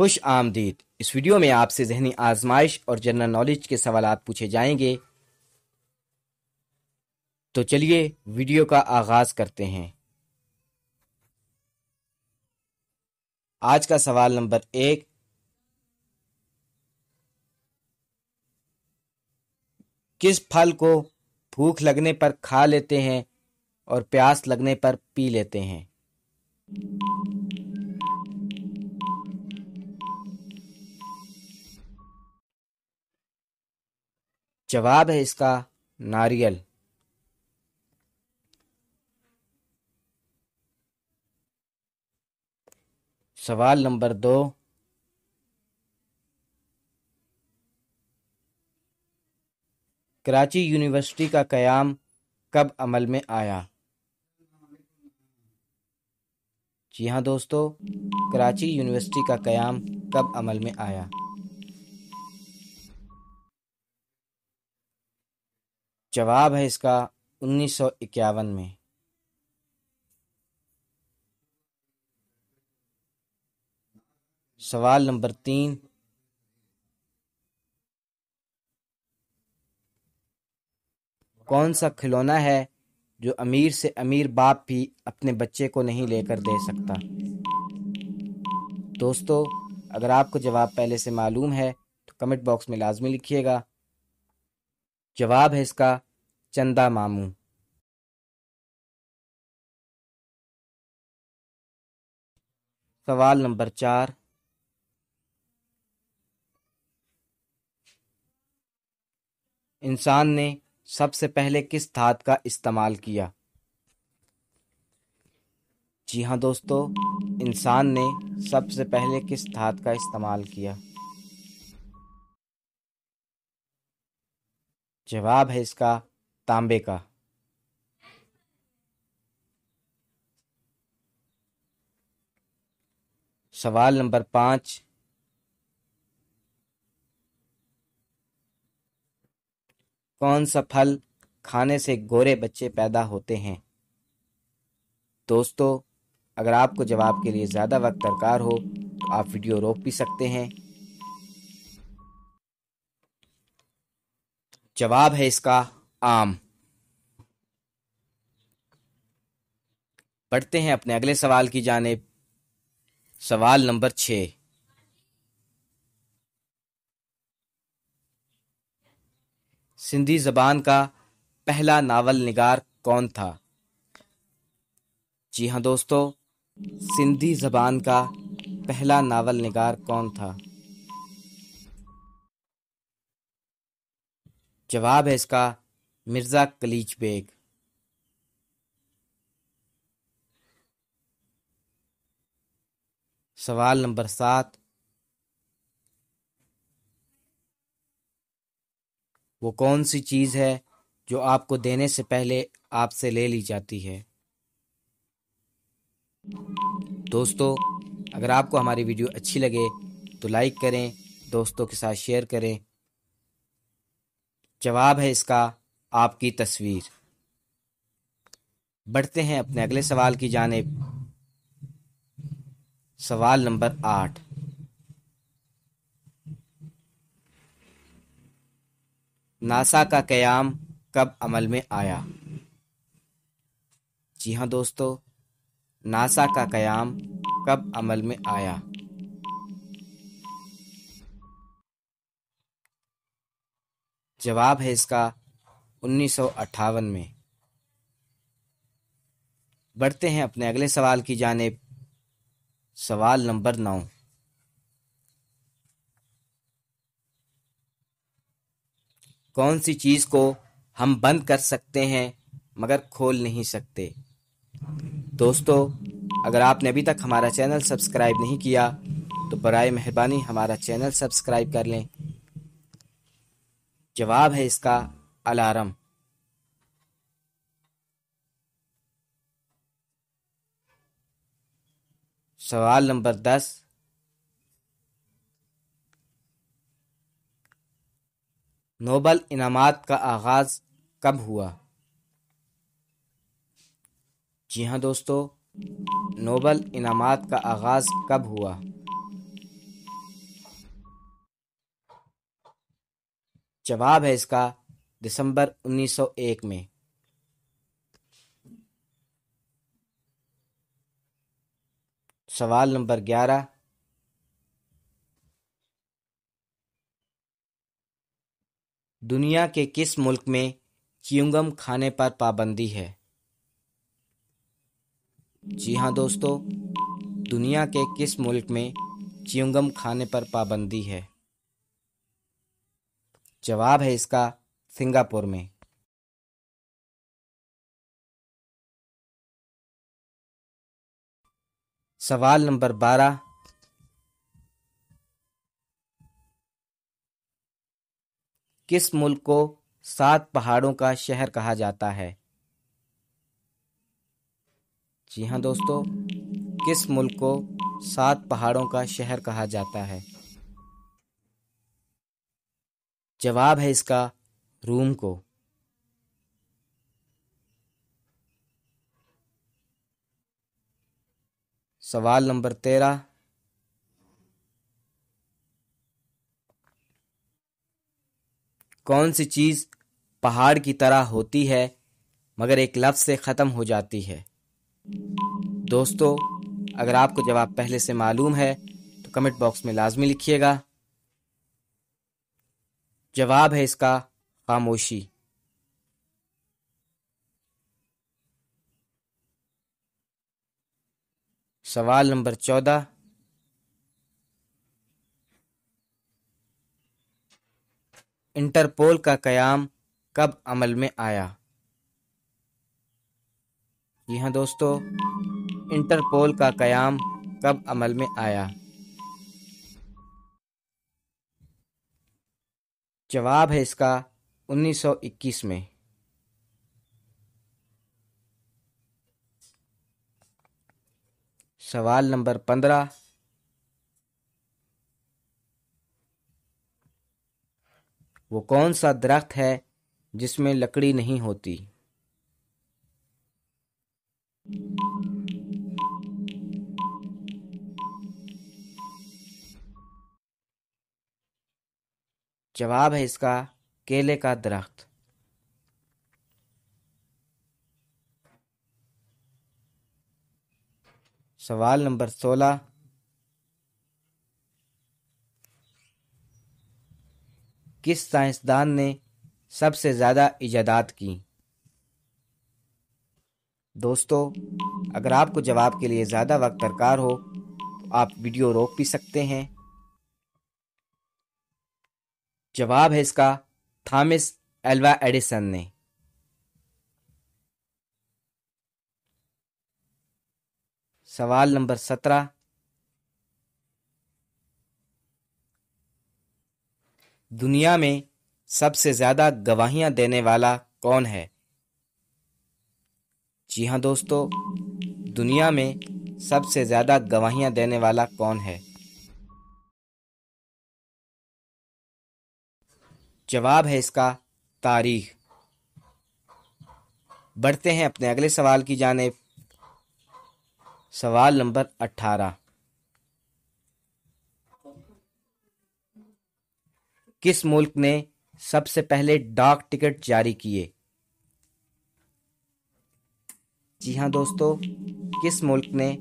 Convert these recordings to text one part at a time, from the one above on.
खुश आमदीद इस वीडियो में आपसे जहनी आजमाइश और जनरल नॉलेज के सवाल पूछे जाएंगे तो चलिए वीडियो का आगाज करते हैं आज का सवाल नंबर एक किस फल को भूख लगने पर खा लेते हैं और प्यास लगने पर पी लेते हैं जवाब है इसका नारियल सवाल नंबर दो कराची यूनिवर्सिटी का कयाम कब अमल में आया जी हाँ दोस्तों कराची यूनिवर्सिटी का कयाम कब अमल में आया जवाब है इसका उन्नीस में सवाल नंबर तीन कौन सा खिलौना है जो अमीर से अमीर बाप भी अपने बच्चे को नहीं लेकर दे सकता दोस्तों अगर आपको जवाब पहले से मालूम है तो कमेंट बॉक्स में लाजमी लिखिएगा जवाब है इसका चंदा मामू सवाल नंबर चार इंसान ने सबसे पहले किस धात का इस्तेमाल किया जी हाँ दोस्तों इंसान ने सबसे पहले किस धात का इस्तेमाल किया जवाब है इसका तांबे का सवाल नंबर पांच कौन सा फल खाने से गोरे बच्चे पैदा होते हैं दोस्तों अगर आपको जवाब के लिए ज़्यादा वक्त दरकार हो तो आप वीडियो रोक भी सकते हैं जवाब है इसका आम बढ़ते हैं अपने अगले सवाल की जानेब सवाल नंबर छ सिंधी जबान का पहला नावल निगार कौन था जी हाँ दोस्तों सिंधी जबान का पहला नावल निगार कौन था जवाब है इसका मिर्ज़ा कलीच बेग सवाल नंबर सात वो कौन सी चीज़ है जो आपको देने से पहले आपसे ले ली जाती है दोस्तों अगर आपको हमारी वीडियो अच्छी लगे तो लाइक करें दोस्तों के साथ शेयर करें जवाब है इसका आपकी तस्वीर बढ़ते हैं अपने अगले सवाल की जानेब सवाल नंबर आठ नासा का क्याम कब अमल में आया जी हाँ दोस्तों नासा का क्याम कब अमल में आया जवाब है इसका उन्नीस में बढ़ते हैं अपने अगले सवाल की जानेब सवाल नंबर नौ कौन सी चीज को हम बंद कर सकते हैं मगर खोल नहीं सकते दोस्तों अगर आपने अभी तक हमारा चैनल सब्सक्राइब नहीं किया तो बर मेहरबानी हमारा चैनल सब्सक्राइब कर लें जवाब है इसका अलार्म सवाल नंबर दस नोबल इनामात का आगाज कब हुआ जी हाँ दोस्तों नोबल इनामात का आगाज कब हुआ जवाब है इसका दिसंबर 1901 में सवाल नंबर ग्यारह दुनिया के किस मुल्क में च्यूंगम खाने पर पाबंदी है जी हाँ दोस्तों दुनिया के किस मुल्क में च्यूंगम खाने पर पाबंदी है जवाब है इसका सिंगापुर में सवाल नंबर बारह किस मुल्क को सात पहाड़ों का शहर कहा जाता है जी हाँ दोस्तों किस मुल्क को सात पहाड़ों का शहर कहा जाता है जवाब है इसका रूम को सवाल नंबर तेरह कौन सी चीज पहाड़ की तरह होती है मगर एक लफ्ज से ख़त्म हो जाती है दोस्तों अगर आपको जवाब पहले से मालूम है तो कमेंट बॉक्स में लाजमी लिखिएगा जवाब है इसका खामोशी सवाल नंबर चौदह इंटरपोल का कयाम कब अमल में आया जी हाँ दोस्तों इंटरपोल का कयाम कब अमल में आया जवाब है इसका 1921 में सवाल नंबर पंद्रह वो कौन सा दरख्त है जिसमें लकड़ी नहीं होती जवाब है इसका केले का दरख्त सवाल नंबर सोलह किस साइंसदान ने सबसे ज़्यादा इजादात की दोस्तों अगर आपको जवाब के लिए ज़्यादा वक्त दरकार हो तो आप वीडियो रोक भी सकते हैं जवाब है इसका थॉमस एल्वा एडिसन ने सवाल नंबर सत्रह दुनिया में सबसे ज़्यादा गवाहियां देने वाला कौन है जी हाँ दोस्तों दुनिया में सबसे ज़्यादा गवाहियां देने वाला कौन है जवाब है इसका तारीख बढ़ते हैं अपने अगले सवाल की जानेब सवाल नंबर अठारह किस मुल्क ने सबसे पहले डाक टिकट जारी किए जी हाँ दोस्तों किस मुल्क ने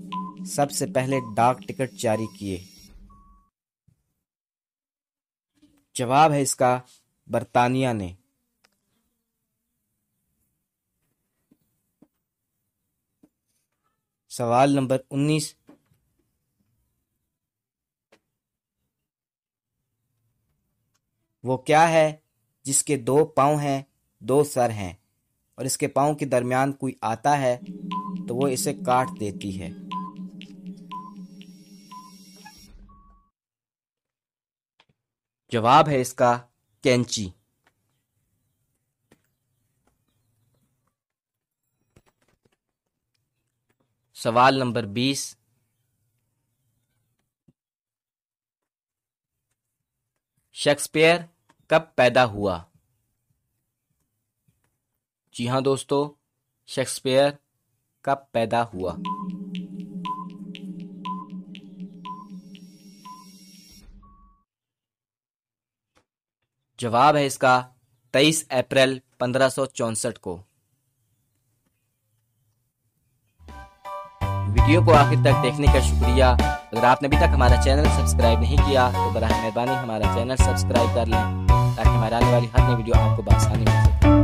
सबसे पहले डाक टिकट जारी किए जवाब है इसका बर्तानिया ने सवाल नंबर उन्नीस वो क्या है जिसके दो पाँव हैं दो सर हैं और इसके पाँव के दरमियान कोई आता है तो वो इसे काट देती है जवाब है इसका कैंची सवाल नंबर बीस शेक्सपियर कब पैदा हुआ जी हां दोस्तों शेक्सपियर कब पैदा हुआ जवाब है इसका 23 अप्रैल पंद्रह को वीडियो को आखिर तक देखने का शुक्रिया अगर आपने अभी तक हमारा चैनल सब्सक्राइब नहीं किया तो बरह मेहरबानी हमारा चैनल सब्सक्राइब कर लें ताकि हमारे आने वाली हर नई वीडियो आपको बसानी मिल सके